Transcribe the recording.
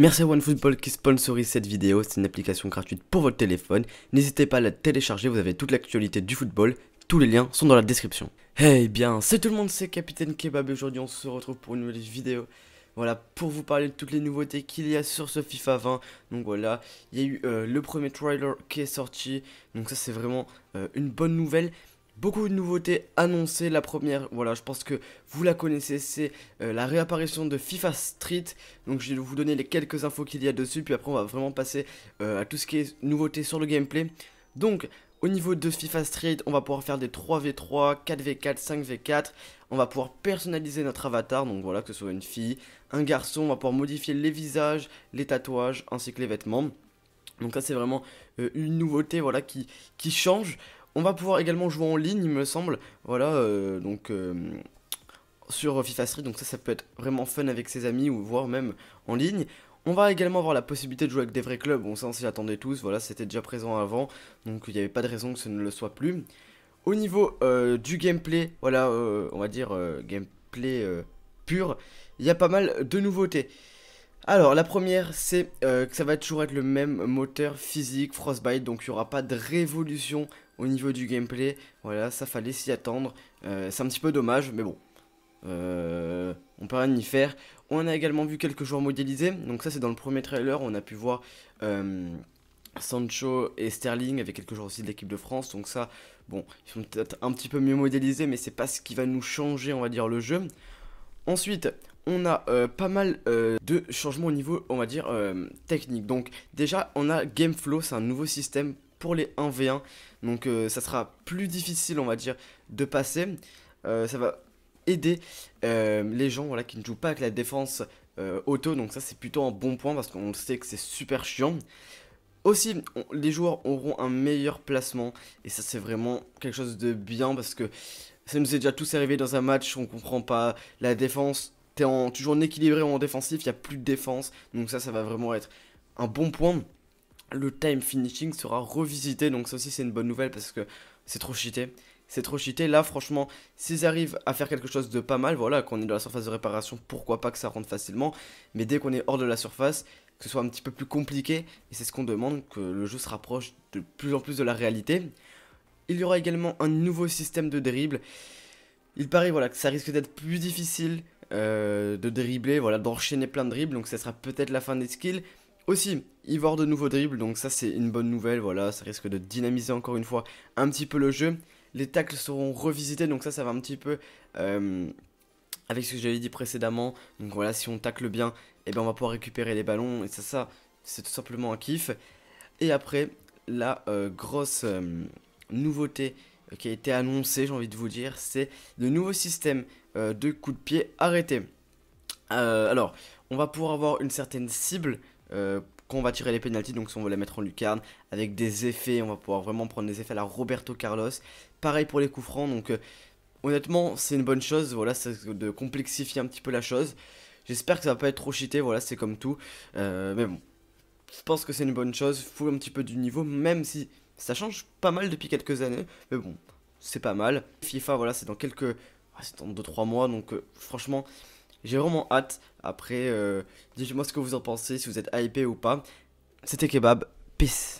Merci à OneFootball qui sponsorise cette vidéo, c'est une application gratuite pour votre téléphone. N'hésitez pas à la télécharger, vous avez toute l'actualité du football, tous les liens sont dans la description. Eh hey, bien, c'est tout le monde, c'est Capitaine Kebab et aujourd'hui on se retrouve pour une nouvelle vidéo. Voilà, pour vous parler de toutes les nouveautés qu'il y a sur ce FIFA 20. Donc voilà, il y a eu euh, le premier trailer qui est sorti. Donc ça c'est vraiment euh, une bonne nouvelle. Beaucoup de nouveautés annoncées. La première, voilà, je pense que vous la connaissez, c'est euh, la réapparition de FIFA Street. Donc je vais vous donner les quelques infos qu'il y a dessus, puis après on va vraiment passer euh, à tout ce qui est nouveauté sur le gameplay. Donc au niveau de FIFA Street, on va pouvoir faire des 3v3, 4v4, 5v4. On va pouvoir personnaliser notre avatar, donc voilà, que ce soit une fille, un garçon. On va pouvoir modifier les visages, les tatouages, ainsi que les vêtements. Donc ça c'est vraiment euh, une nouveauté voilà, qui, qui change. On va pouvoir également jouer en ligne, il me semble. Voilà, euh, donc euh, sur FIFA Street, donc ça, ça peut être vraiment fun avec ses amis ou voire même en ligne. On va également avoir la possibilité de jouer avec des vrais clubs, ça on s'y attendait tous, voilà c'était déjà présent avant, donc il n'y avait pas de raison que ce ne le soit plus. Au niveau euh, du gameplay, voilà on va dire gameplay pur, il y a pas mal de nouveautés. Alors, la première, c'est euh, que ça va toujours être le même moteur physique Frostbite, donc il n'y aura pas de révolution au niveau du gameplay. Voilà, ça fallait s'y attendre. Euh, c'est un petit peu dommage, mais bon. Euh, on peut rien y faire. On a également vu quelques joueurs modélisés. Donc ça, c'est dans le premier trailer. On a pu voir Sancho et Sterling avec quelques joueurs aussi de l'équipe de France. Donc ça, bon, ils sont peut-être un petit peu mieux modélisés, mais c'est pas ce qui va nous changer, on va dire, le jeu. Ensuite, on a euh, pas mal euh, de changements au niveau, on va dire, euh, technique. Donc déjà, on a Gameflow, c'est un nouveau système pour les 1v1. Donc ça sera plus difficile, on va dire, de passer. ça va aider les gens voilà, qui ne jouent pas avec la défense auto. Donc ça, c'est plutôt un bon point parce qu'on sait que c'est super chiant. Aussi, les joueurs auront un meilleur placement et ça c'est vraiment quelque chose de bien parce que ça nous est déjà tous arrivé dans un match, on comprend pas la défense. T'es en, toujours en équilibré en défensif, il n'y a plus de défense. Donc ça, ça va vraiment être un bon point. Le time finishing sera revisité, donc ça aussi c'est une bonne nouvelle parce que c'est trop cheaté. C'est trop cheaté. Là, franchement, s'ils arrivent à faire quelque chose de pas mal, voilà, quand est dans la surface de réparation, pourquoi pas que ça rentre facilement. Mais dès qu'on est hors de la surface, que ce soit un petit peu plus compliqué, et c'est ce qu'on demande, que le jeu se rapproche de plus en plus de la réalité. Il y aura également un nouveau système de dribble. Il paraît voilà, que ça risque d'être plus difficile euh, de dribbler, voilà, d'enchaîner plein de dribbles, donc ça sera peut-être la fin des skills. Aussi, il va y avoir de nouveaux dribbles, donc ça c'est une bonne nouvelle, voilà, ça risque de dynamiser encore une fois un petit peu le jeu. Les tacles seront revisités, donc ça, ça va un petit peu... Euh, avec ce que j'avais dit précédemment, donc voilà, si on tacle bien, eh ben on va pouvoir récupérer les ballons, et ça, ça, c'est tout simplement un kiff. Et après, la euh, grosse nouveauté euh, qui a été annoncée, j'ai envie de vous dire, c'est le nouveau système de euh, coup de pied arrêté. Euh, alors, on va pouvoir avoir une certaine cible euh, quand on va tirer les pénalties, donc si on veut les mettre en lucarne, avec des effets, on va pouvoir vraiment prendre des effets à la Roberto Carlos. Pareil pour les coups francs, donc honnêtement, c'est une bonne chose, voilà, c'est de complexifier un petit peu la chose. J'espère que ça va pas être trop cheaté, voilà, c'est comme tout. mais bon, je pense que c'est une bonne chose, faut un petit peu du niveau, même si ça change pas mal depuis quelques années, mais bon, c'est pas mal. FIFA, voilà, c'est dans quelques... Ah, c'est dans 2-3 mois, donc euh, franchement, j'ai vraiment hâte. Après, euh, dites-moi ce que vous en pensez, si vous êtes hypé ou pas. C'était Kebab, peace